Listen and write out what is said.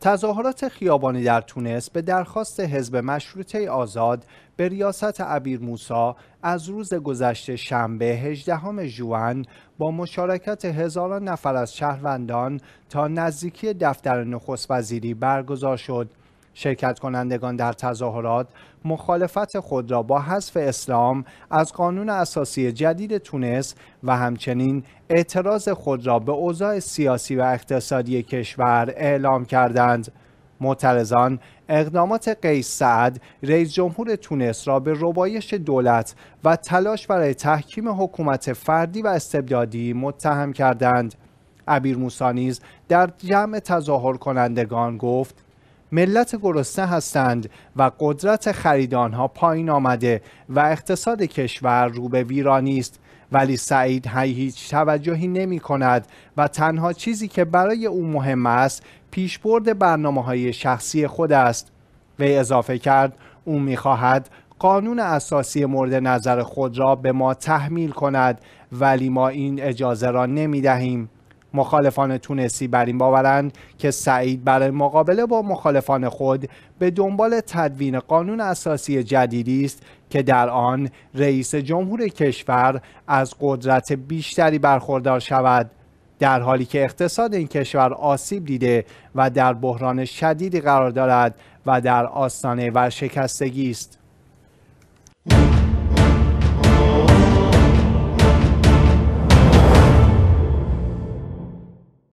تظاهرات خیابانی در تونس به درخواست حزب مشروطه آزاد به ریاست عبیر موسا از روز گذشته شنبه 18 ژوئن با مشارکت هزاران نفر از شهروندان تا نزدیکی دفتر نخست وزیری برگزار شد شرکت کنندگان در تظاهرات مخالفت خود را با حذف اسلام از قانون اساسی جدید تونس و همچنین اعتراض خود را به اوضاع سیاسی و اقتصادی کشور اعلام کردند. معترضان اقدامات قیس سعد رئیس جمهور تونس را به ربایش دولت و تلاش برای تحکیم حکومت فردی و استبدادی متهم کردند. ابیر موسانیز در جمع تظاهر کنندگان گفت ملت گرسنه هستند و قدرت خرید آنها پایین آمده و اقتصاد کشور رو به ویرانی است ولی سعید هیچ توجهی نمی کند و تنها چیزی که برای او مهم است پیشبرد برنامه های شخصی خود است وی اضافه کرد او می خواهد قانون اساسی مورد نظر خود را به ما تحمیل کند ولی ما این اجازه را نمی دهیم مخالفان تونسی بر این باورند که سعید برای مقابله با مخالفان خود به دنبال تدوین قانون اساسی جدیدی است که در آن رئیس جمهور کشور از قدرت بیشتری برخوردار شود در حالی که اقتصاد این کشور آسیب دیده و در بحران شدیدی قرار دارد و در آستانه ورشکستگی است